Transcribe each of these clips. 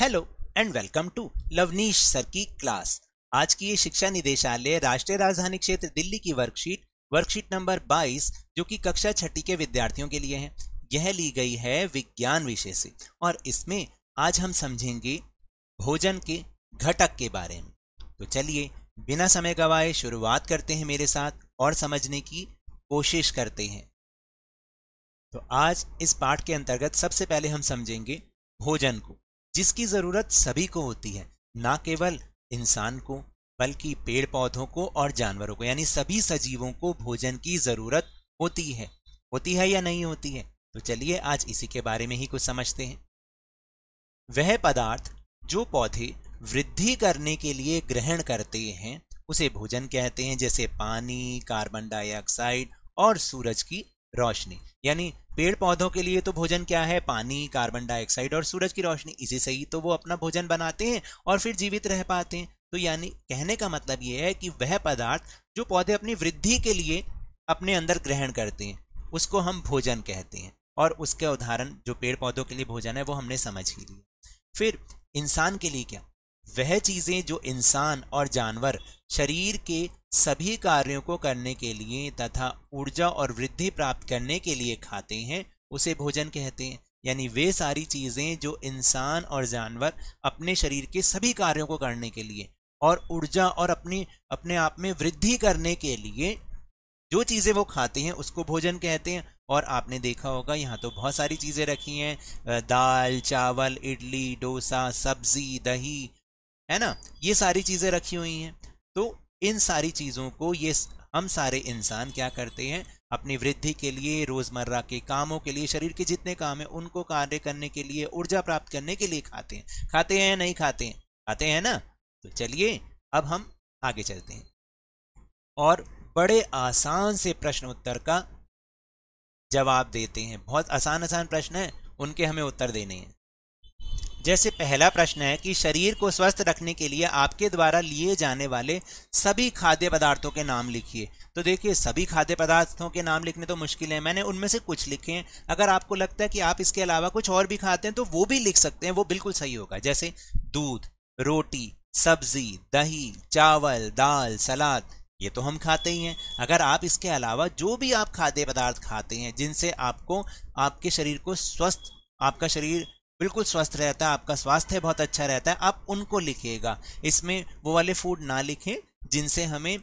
hello and welcome to Lavneesh sir की class आज की ये शिक्षा निदेशालय राष्ट्रीय राजधानी क्षेत्र दिल्ली की वर्कशीट वर्कशीट नंबर 22 जो कि कक्षा छठी के विद्यार्थियों के लिए है यह ली गई है विज्ञान विषय से और इसमें आज हम समझेंगे भोजन के घटक के बारे में तो चलिए बिना समय गवाए शुरुआत करते हैं मेरे साथ और समझने की कोशिश करते हैं तो आज इस पाठ के अंतर्गत सबसे पहले हम समझेंगे भोजन को जिसकी ज़रूरत सभी को होती है ना केवल इंसान को बल्कि पेड़ पौधों को और जानवरों को यानी सभी सजीवों को भोजन की ज़रूरत होती है होती है या नहीं होती है तो चलिए आज इसी के बारे में ही कुछ समझते हैं वह पदार्थ जो पौधे वृद्धि करने के लिए ग्रहण करते हैं उसे भोजन कहते हैं जैसे पानी कार्बन डाइऑक्साइड और सूरज की रोशनी यानी पेड़ पौधों के लिए तो भोजन क्या है पानी कार्बन डाइऑक्साइड और सूरज की रोशनी इसी से ही तो वो अपना भोजन बनाते हैं और फिर जीवित रह पाते हैं तो यानी कहने का मतलब ये है कि वह पदार्थ जो पौधे अपनी वृद्धि के लिए अपने अंदर ग्रहण करते हैं उसको हम भोजन कहते हैं और उसके उदाहरण जो पेड़ पौधों के लिए भोजन है वो हमने समझ ही लिया फिर इंसान के लिए क्या वह चीज़ें जो इंसान और जानवर शरीर के सभी कार्यों को करने के लिए तथा ऊर्जा और वृद्धि प्राप्त करने के लिए खाते हैं उसे भोजन कहते हैं यानी वे सारी चीज़ें जो इंसान और जानवर अपने शरीर के सभी कार्यों को करने के लिए और ऊर्जा और अपनी अपने आप में वृद्धि करने के लिए जो चीज़ें वो खाते हैं उसको भोजन कहते हैं और आपने देखा होगा यहाँ तो बहुत सारी चीज़ें रखी हैं दाल चावल इडली डोसा सब्जी दही है ना ये सारी चीज़ें रखी हुई हैं तो इन सारी चीज़ों को ये हम सारे इंसान क्या करते हैं अपनी वृद्धि के लिए रोज़मर्रा के कामों के लिए शरीर के जितने काम हैं उनको कार्य करने के लिए ऊर्जा प्राप्त करने के लिए खाते हैं खाते हैं नहीं खाते हैं खाते हैं ना तो चलिए अब हम आगे चलते हैं और बड़े आसान से प्रश्न उत्तर का जवाब देते हैं बहुत आसान आसान प्रश्न है उनके हमें उत्तर देने हैं जैसे पहला प्रश्न है कि शरीर को स्वस्थ रखने के लिए आपके द्वारा लिए जाने वाले सभी खाद्य पदार्थों के नाम लिखिए तो देखिए सभी खाद्य पदार्थों के नाम लिखने तो मुश्किल है मैंने उनमें से कुछ लिखे हैं अगर आपको लगता है कि आप इसके अलावा कुछ और भी खाते हैं तो वो भी लिख सकते हैं वो बिल्कुल सही होगा जैसे दूध रोटी सब्जी दही चावल दाल सलाद ये तो हम खाते ही हैं अगर आप इसके अलावा जो भी आप खाद्य पदार्थ खाते हैं जिनसे आपको आपके शरीर को स्वस्थ आपका शरीर बिल्कुल स्वस्थ रहता है आपका स्वास्थ्य बहुत अच्छा रहता है आप उनको लिखिएगा इसमें वो वाले फूड ना लिखें जिनसे हमें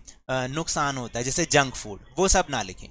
नुकसान होता है जैसे जंक फूड वो सब ना लिखें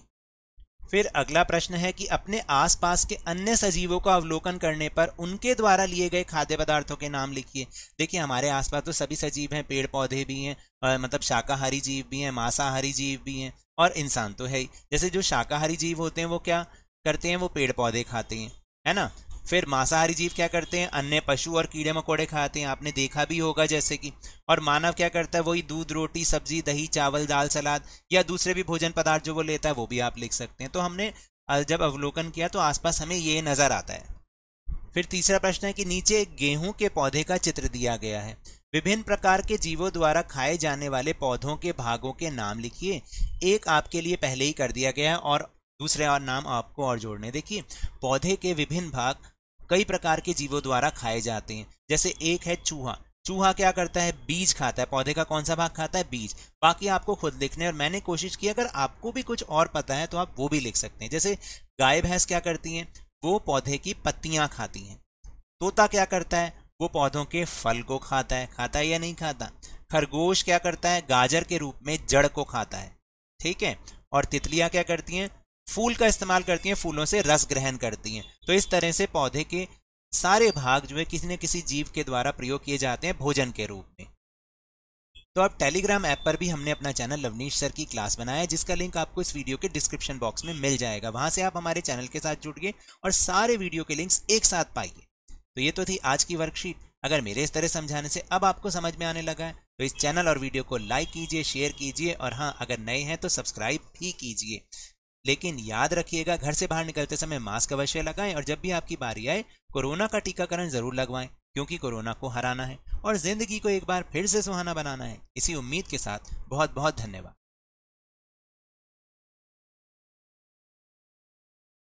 फिर अगला प्रश्न है कि अपने आसपास के अन्य सजीवों का अवलोकन करने पर उनके द्वारा लिए गए खाद्य पदार्थों के नाम लिखिए देखिए हमारे आसपास तो सभी सजीव हैं पेड़ पौधे भी हैं मतलब शाकाहारी जीव भी हैं मांसाहारी जीव भी हैं और इंसान तो है ही जैसे जो शाकाहारी जीव होते हैं वो क्या करते हैं वो पेड़ पौधे खाते हैं है ना फिर मांसाहारी जीव क्या करते हैं अन्य पशु और कीड़े मकोड़े खाते हैं आपने देखा भी होगा जैसे कि और मानव क्या करता है वही दूध रोटी सब्जी दही चावल दाल सलाद या दूसरे भी भोजन पदार्थ जो वो लेता है वो भी आप लिख सकते हैं तो हमने जब अवलोकन किया तो आसपास हमें ये नज़र आता है फिर तीसरा प्रश्न है कि नीचे गेहूं के पौधे का चित्र दिया गया है विभिन्न प्रकार के जीवों द्वारा खाए जाने वाले पौधों के भागों के नाम लिखिए एक आपके लिए पहले ही कर दिया गया है और दूसरे और नाम आपको और जोड़ने देखिए पौधे के विभिन्न भाग कई प्रकार के जीवों द्वारा खाए जाते हैं जैसे एक है चूहा चूहा क्या करता है बीज खाता है पौधे का कौन सा भाग खाता है बीज बाकी आपको खुद लिखने और मैंने कोशिश की अगर आपको भी कुछ और पता है तो आप वो भी लिख सकते हैं जैसे गाय भैंस क्या करती हैं वो पौधे की पत्तियां खाती हैं तोता क्या करता है वो पौधों के फल को खाता है खाता है या नहीं खाता खरगोश क्या करता है गाजर के रूप में जड़ को खाता है ठीक है और तितलियां क्या करती हैं फूल का इस्तेमाल करती हैं फूलों से रस ग्रहण करती हैं तो इस तरह से पौधे के सारे भाग जो है किसी न किसी जीव के द्वारा प्रयोग किए जाते हैं भोजन के रूप में तो अब टेलीग्राम ऐप पर भी हमने अपना चैनल लवनीश सर की क्लास बनाया है जिसका लिंक आपको इस वीडियो के डिस्क्रिप्शन बॉक्स में मिल जाएगा वहां से आप हमारे चैनल के साथ जुड़िए और सारे वीडियो के लिंक्स एक साथ पाइए तो ये तो थी आज की वर्कशीट अगर मेरे इस तरह समझाने से अब आपको समझ में आने लगा है तो इस चैनल और वीडियो को लाइक कीजिए शेयर कीजिए और हाँ अगर नए हैं तो सब्सक्राइब भी कीजिए लेकिन याद रखिएगा घर से बाहर निकलते समय मास्क अवश्य लगाएं और जब भी आपकी बारी आए कोरोना का टीकाकरण जरूर लगवाएं क्योंकि कोरोना को हराना है और जिंदगी को एक बार फिर से सुहाना बनाना है इसी उम्मीद के साथ बहुत बहुत धन्यवाद